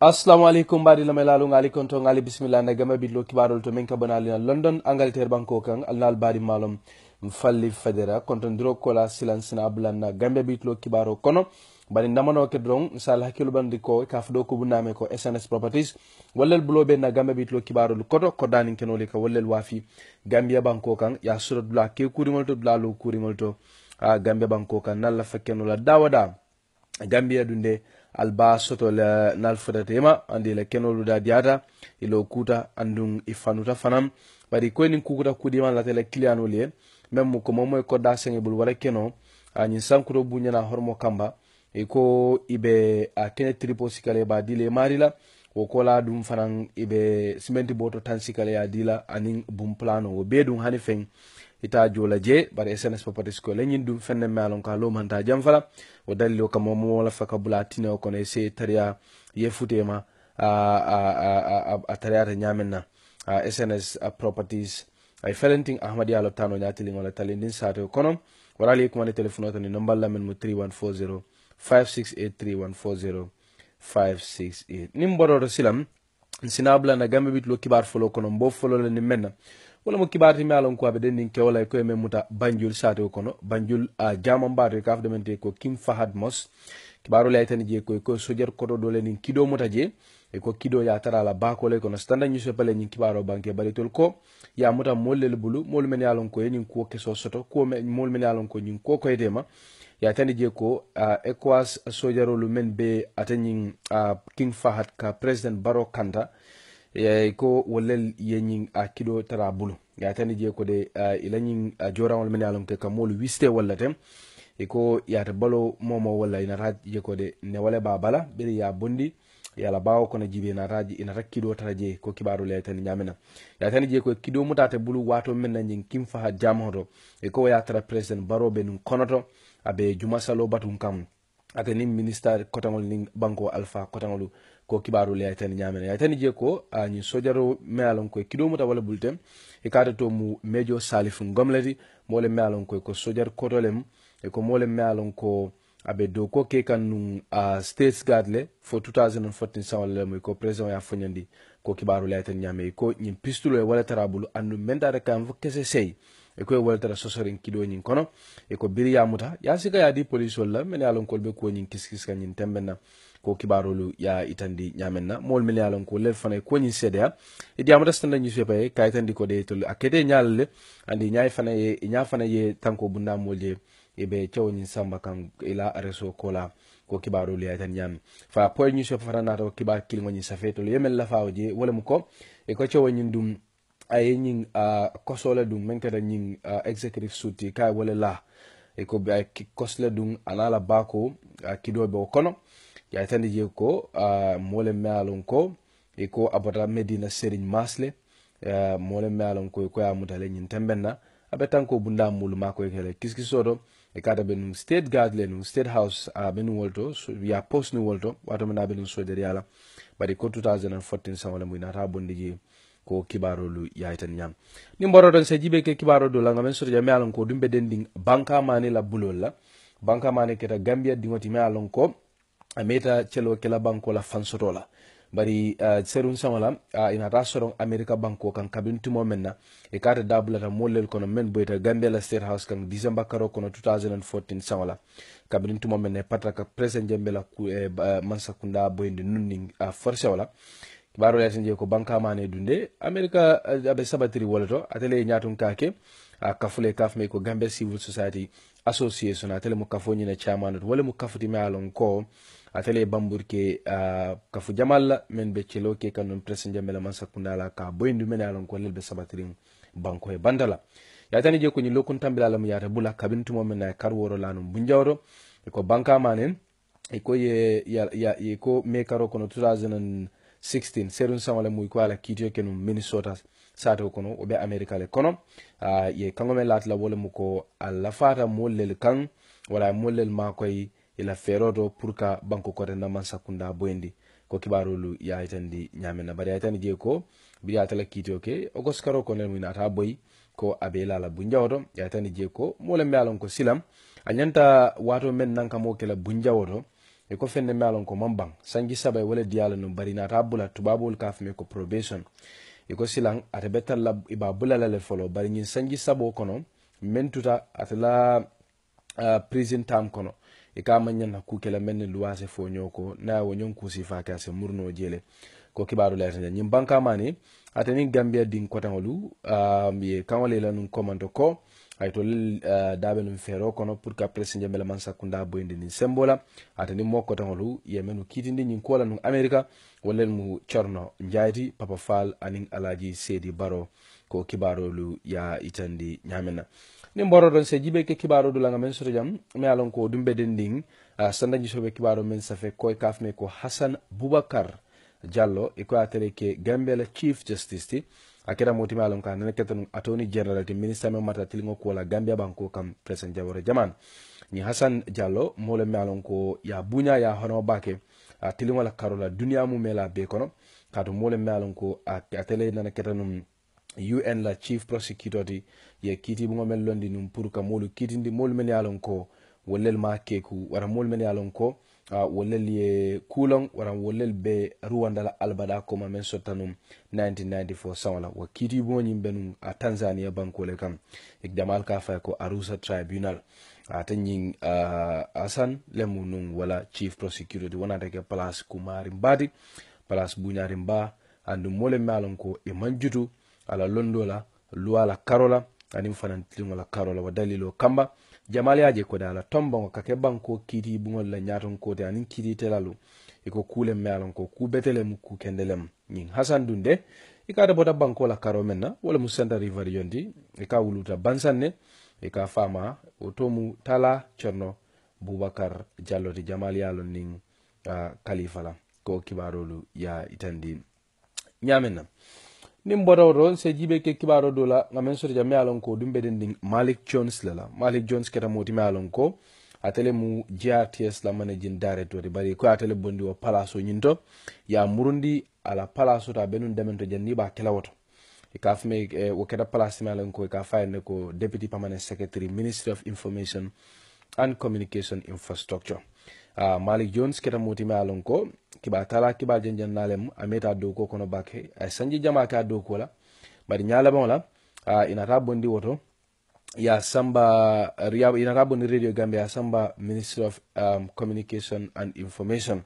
assalamu aleykum mbaɗila ma laalu ngali kon to ngali bisimilla nagama ɓiɗlo kibarol to min kabanalina london angleterre banko kan alnal baɗi malom falli federa kontondiro kola silansina abulanna gambia ɓitlo kibaro kono bari namanoke doron sal hakkilo ɓandi ko kafdo ko bunname ko sns properties wallel buloɓe na gambia ɓitlo kibarol koto ko daninkenoli ka wallel waafi gambia banko kan ya sura dula ke kurigol to dula lo kurigol to ha ah, gambia banko kan nalla fekkenola dawa da gambia ɗum alba sotol nal fotatema andi la kenolu da diata ilo kuta andun ifanuta fanam bari ko kukuta kudima la tele client le même ko momo ko da sengi bul wala keno anyi sankuto bunyana hormo kamba iko ibe a kene tripo sikale ba dile marila wo kola dum fanan ibe simenti boto tansikale ya dila anin bum plano wo be dum hani feŋ ita jola je bare sns papatis ko leñin dum fenne malon ka lomanta jam fala wo dalilo kamo mo wala faka bula o kono se tariya ye futema a a a a tariyata ñamen na sns properties ay felenting ahmad yalo tano ñatiliŋo la talindin sate kono wala ali kumani telephone to ni nombal men mu 3140 5683 140 568 nin bororo silam sina bula na gambe bitulo kibar folo kono mbo folo le ni menna wala mo kibar ti alon ko abe denin ke wala ko e men muta banjul saate kono banjul a jamam baate ka de mente ko kim fahad mos kibaru lay tan je ko e ko sojar kodo dole nin kido muta je e ko kido ya tara la ba ko le kono standa ni so pale ni kibaro banke bari tol ko ya muta mollel bulu mol men yalon ko e nin ko ke so soto ko mol men yalon ko nyin ko ko e dema ya tani je ko uh, ecowas sojarolu men be atañin uh, king fahad ka president baro kanta yay ko wallel yeñin a kido kiɗo tara bulu yatani je ko de uh, ilañin uh, jorawol men yalon ke kamolu wiste walla tem iko yata balo momo wala ina inata je ko de ne wala ba bala be ya bondi ya la bawo kono jibe nataji inata kiɗo tata je ko kibaru le tan ñamina ya tan je ko kido mutate bulu wato men na nyin kim faha jamodo hoto e ko ya tara president baroɓe num konoto abe juma salo batun kam atani ministar kotangol nin banko alpha kotangolu ko kibaru le aytani ñamene aytani je ko ñin sojaro mealon koye kidomuta wala bulten e kata to mu mejo salif gomlati mole mealon koye ko sojar kotolem e ko mole mealon ko abe do ko ke kan num a states gard le fo 2014 sawalla moy ko président ya foñandi ko kibaru le aytani ñame e ko ñin pistulo e wala tarabulu andu men dare kam fo kese sey e koye woltata sosorin kiɗoñin kono e ko eko biryamuta ya sika yaadi polisol la mene alon kol ɓe kuwoñin kiskiska ñin temben na ko kibarolu ya itandi ñamen na mool mene alon ko lel fana kuwoñin seedeya e diyamuta standa newspaper ye kayitandi ko de tol akete ñaal le andi ñaay e fana ye ñaa fana ye tanko bundamol je eɓe cewoñin samba kan ila e reso kola ko kibarolu ya itandi ñaami fa poye newspaper fana nata ko kibar kiligoñin safe tol yemen lafawo je wolemu ko e ko cewoñin ɗum aye ñing uh, kosola dun men kata ñing executive suit ka wala la e ko be kosla dun anala bako uh, kido be kono ya tande je ko uh, mole mealon ko e ko abata medina serigne masle uh, mole mealon ko ko ya mutale ñin tembenna abe tanko bunda mulu mako e kele kiskisoto e kata be nun state guard le nun state house a uh, be nun wolto so, ya post nun wolto wato mena be nun sodere yala bari ko 2014 sa wala mu nata bondi je ko kibarolu yaytan yam ni mboro don se jibe ke kibarodo la ngamen sur jame alon ko dumbe den ding banka mani la bulol la banka mane keta gambia dingoti me alon ko ameta chelo ke la banko la fansoto la bari uh, serun samala uh, eh, ina soron america banko kan kabin tumo menna e kata dabulata molel kono men boyta gambia la state house kan december karo kono 2014 samala kabin tumo men e patra ka present jembe la ku, eh, eh mansa kunda boyndi nunning uh, forse wala baro yasin je ko banka mane dunde america eh, abe sabatiri wala to atele ñatun kake a ah, kafule kafme ko gambe civil society association atele mo kafoñina camanot wala mo kafutime alon ko atele bamburke uh, ah, kafu jamalla men be celo ke kanon presse jamela man sakundala ka boyindu men alon ko lelbe sabatirin banko e bandala yatani je ko ni lokun tambila lam yata bula kabin tumo men na karworo lanum bunjawro ko banka manen ko ye ya, ya, ya ko mekaro kono 2000 16 serum saŋole muy ko ala ke kenu minnesota satewo kono wo be america le kono uh, ye kaŋo meŋ la wo lemu e ko a lafaata moolu lelu kaŋ wala moolu lelu maakoyi i la feeroo to pour ka banko kote na kunda boyindi ko kibaarolu ye a yitandi ñaameŋ na bari a yitandi jee ko biri ye ate la kiitiyo ke wo gosikaro kono lemu ina ata boyi ko a be e la la bunjawo to ye a jee ko moo le a loŋ ko silam a ñanta waatoo meŋ naŋ ka moo ke la bunjawo to e ko fenne me alon ko man ban sanji saba wala diyala no bari na tabula tubabul kaf me ko probation e ko silan ata betal lab iba la le folo bari nyin sanji sabo kono men tuta ata la uh, prison tam kono e ka man nyanna kukela men luwase fo nyoko na wo nyon kusi fa ka se murno jele ko kibaru lertene ñin ate atani gambia din kotangolu um, uh, ye kaŋo la nun komanto ko aytol uh, no feero kono pour que après si jambela man sakkunda boyndi ni sembola atani mokkotanholu yemenu kiitindi ñin kola num américa wallel mu corno jayti papa fall anin alaji seedi baro ko kibarolu ya itandi ñamena ni mboro ɗon se jibe ke kibaro du langa men soto jam mi alon ko ɗum ɓeden ndin uh, sandaji soɓe kibaro men safe ko kafne ko hasan boubacar diallo e ko a tara ke gambe chief justice ti a keta moti ma lon ka nene keta atoni general ti minister me mata tilingo ko la gambia banko kam president jabore jaman ni hasan diallo mole me alon ko ya bunya ya hono bake a tilingo la karola duniya mu mela be kono kato mole me alon ko atele tele nana keta un la chief prosecutor ti ye kiti bungo mel londi num pour ka molu kitindi molu men ya lon ko wolel ma keku waran mol men yalon lon ko wolel ye kulon wara wolel be la albada ko ma men sotanum 1994 sawala wa kiitiboñim nyim num a tanzania banko le kam ikdamal ka fa ko arusa tribunal ata ñing uh, asan lemunun wala chief prosecutor wonata ke place kumari mbadi place buñari mba andu mole malon ko e manjutu ala londola luala karola ani fanan la karola wa dalilo kamba jamali aje ko dala tombongo kake banko kiti bungol la nyaton kote anin kiti telalu iko e kule mealon ko ku betelem ku kendelem nyin hasan dunde ikada e bota banko la karo menna wala mu senta river yondi ika e wuluta bansanne ika fama otomu tala chorno bubakar jalloti jamali yalon nin uh, ah, kalifala ko kibarolu ya itandi nyamenna nin botawto se jibe ke kibaro do la ngamen sorja me alon ko dum beden ding malik jones lala malik jones keta moti me alon ko atele mu grts la managing director de bari ko atele bondi wo palaso nyinto ya murundi ala palaso ta benun demento janni ba kelawoto e ka fume e, wo keta palaso me alon ko e ka fayne ko deputy permanent secretary ministry of information and communication infrastructure uh, malik jones keta mutime alon ko kiba tala kiba jenjan nalem ameta doko kono bake ay eh, sanji jama ka doko la bari nyalaban la uh, ah, inata bondi woto ya samba riyab inata bondi radio gambia ya samba minister of um, communication and information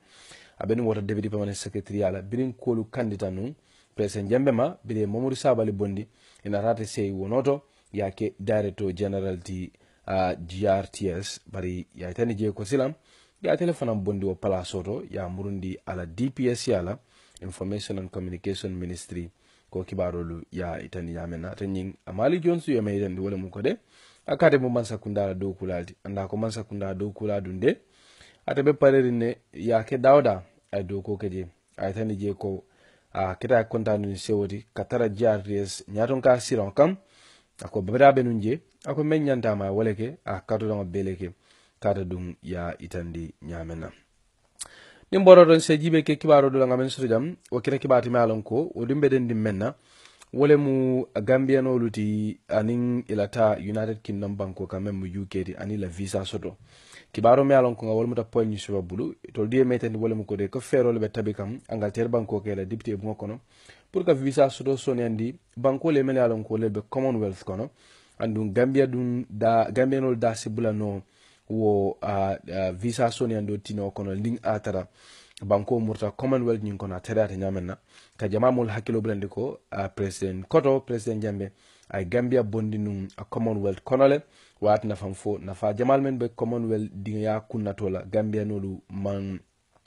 abenin woto deputy permanent secretary ala birin kolu kandita nun president jambe ma bire mamadou sabali bondi inatata sey wonoto yake director general di uh, ah, grts bari yaytani je ko silam ɗi atele fana bondi wo place oto ya murundi ala dps yala information and communication ministry ko kibarolu ya itani yamena ata ñing amali jonsu yome itandi wole mum ko de akate mo mansa kundala do kulaldi anda ko mansa kundala do kuladu ɗum de ata ɓe pareri ne ke dawda ay do ko keje aytani je ko a kita konta ni sewodi katara jarres nyaton ka siron kam ako babiraɓe benunje ako men ma wole ke a kartoɗaŋo bele ke kata ɗum ya itandi ñamena ɗin ɓoro se jiɓe ke kibaro ɗo laga men jam wo kita kibatimi alon ko wo ɗum ɓeɗen ɗin menna wole mu gambiyanolu ti anin ilata united kingdom banko ka men mo uk ti ani la visa soto kibaro me ko nga wolmuta point suba bulu tol diye metandi wole mu kode ko ferole ɓe tabi kam angleterre banko ke la député bungo kono pour que visa soto soniyandi banko le mele ko le ɓe commonwealth kono andum gambia ɗum da gambiyanolu da sibbulano wo uh, uh, visa soniyan do tino kono ling a tara banko murta commonwealth ñin kono a tereyata ñamen na ka jama mol hakkilo bulandi ko a uh, president koto president jambe ay gambia bondi nun a commonwealth konole le wati nafan fo nafa jamal men be commonwealth diŋa kunnatola gambia nolu man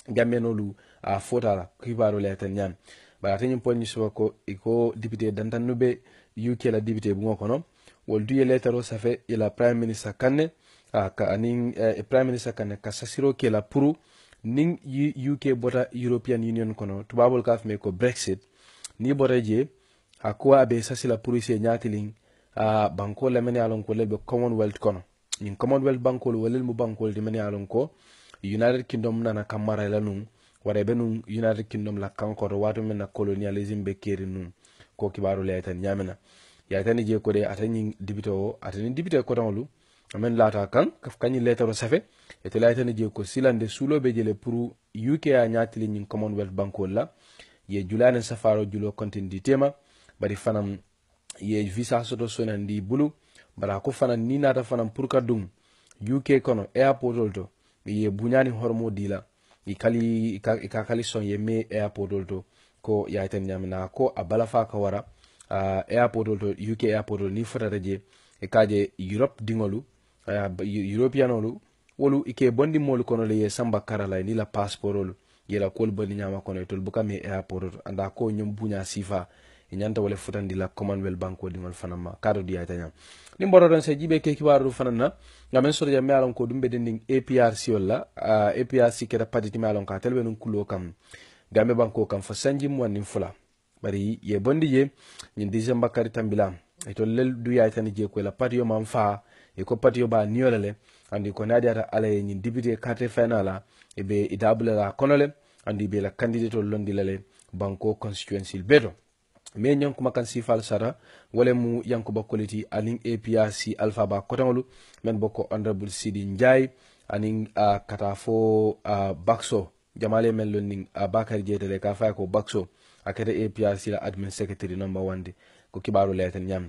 gambia nolu a uh, fotala kibaro le tan ñam bara teñum poñi suba ko iko député dantan nube uk la député bu bungo kono wol duye letero safe ila prime minister kanne ani eh, prime minister kana ka sasiro ke la pour nin uk bota european union kono tubabol ka fume ko brexit ni bota je hakuwa be sasila pour se nyatilin a uh, banko la mene alon ko lebe commonwealth kono nin commonwealth bankol walel mu bankol di mene alon ko united kingdom nana kamara la nun wara be nun united kingdom la kankoto wato men na colonialism be keri nun ko kibaru le tan nyamena ya tani je ko de atani dibito atani dibito ko tanlu amen lata kan kaf kañi letero safe ete laytani je ko silande be jele pour uk a ñatili ñin commonwealth bankol la ye julane safaro julo kontindi tema bari fanam ye visa soto sonandi bulu bara ko fanan ni nata fanam pour ka dum uk kono airport to ye buñani hormo dila ikali ka kali son ye me airport to ko yaytan nyamina ko abala fa ka wara uh, airportol to uk airport ni fotata je e kaje europe dingolu europeanolu wolu ike bondi moolu kono le ye samba kara la ni la passeportolu yela kuwolu bondi ñama kono e tolu buka mi airport anda ko ñom buña sifa e ñanta wala futandi la commonwealth banko dingol fana ma kado di ayta ñam ni mboro tan se jibe ke kibaru fana na ngamen so je yalon ko dum beden ding APRC wala uh, ke da patiti malon ka telbe nun kulo kam gambe banko kam fa sanji mo ni fula bari ye bondi ye ni december kari tambila e to lel du yayta tan je ko la patio man fa iko pati yo ba niyo le andi ko nadiyata ala ye ñin député quartier fayna la e be idabula la kono le andi be la candidate londi la le banko constituency beto mais ñan kuma kan sifal sara wala mu yankuba koliti anin apac alpha ba kotangolu men bokko honorable Sidi Njai anin uh, kata fo uh, bakso jamale men lonin uh, Bakari Jetele ka fay ko bakso akete apac la admin secretary number 1 ko kibaru leten ñam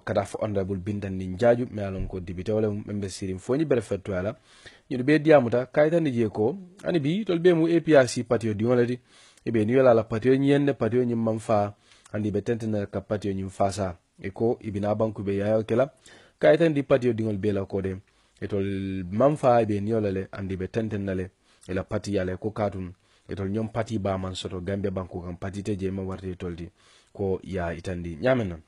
kada fo honorable ni jaaju mi alon ko député wala ɓeɓe sirim foñi bere fetto ala ñiɗo ɓe diyamuta kayitandi je ko ani bi tol ɓe mu apic patio diwolati eɓe ni welala patio ñiyende patio ñim man fa andi ɓe tentenere ka patio ñim fasa e ko ibina bankuɓe yayo kela kayitandi patio diŋol bela kode etol man fa eɓe niyolale andi ɓe tentennale ela pati ala ko katun tol ñom pati baman soto gambe banku kan patite je ma warti etoldi ko ya itandi ñamen nan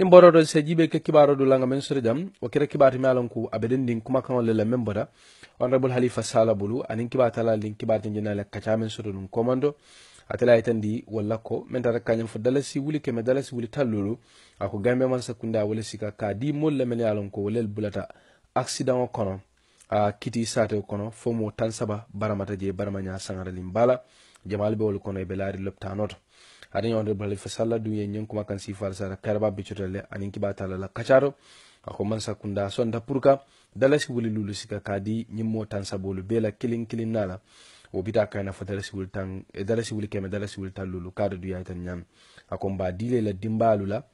ɗin mboɗoɗo se jiiɓe ke kibaroɗo langa men sore jam wakkira kiɓata mi alan ko abeɗen kuma kanole la men boɗa honorable halifa sala bolu anin kiɓatala lin kiɓate jenala kacamen soto ɗum commando atela ay tandi ko min tata kañum fo dalasi wuli keme dalasi wuli tallolu ako gambe man sakkunde wala sika ka di mol lemen yalon ko bulata accident o kono a kiti sate kono fomo tan baramata je barama ña sangaralin bala jamal be wol kono e ɓe laari loptanoto aɗa honorable halifa sallah du yen ñonkuma kan sifal sara karaba le anin kiba talala kacaro ako man sakunda sonda pour ka dalasi wuli lulu sika kadi ñimmo tan sabolu bela kilin kilin nala wo bita kayna fo dalasi wuli tan eh, dalasi wuli keme dalasi wuli tan lulu kada du yaytan ñam ako mba dile la dimbalu la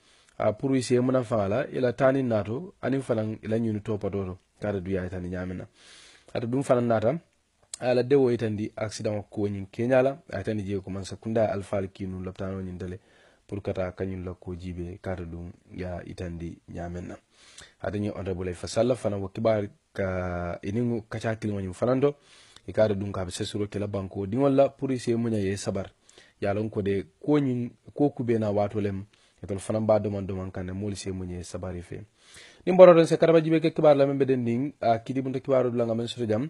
pour ise muna fala ila tani nato anin fanan ila ñunu topatoto kada du yaytan ñamina ata dum fanan natam ala de wo itandi accident ko nyin kenyala atani je ko man sakunda alfal kinu labtano nyin ndale pour kata kanyun la ko jibe kata dum ya itandi ñamen na adañi honorable fa salla fana wo kibar ka inin kaca kilmañum fanando e kata ka be sesuro kela banko di wala pour ise munya ye sabar ya lon ko de ko koñin ko kube na kubena watolem etol fana do man kan mo lise munya ye sabar fe ni mboro don se karaba jibe ke kibar la membe den ding a kiɗi bunta kibaro dulanga men suru jam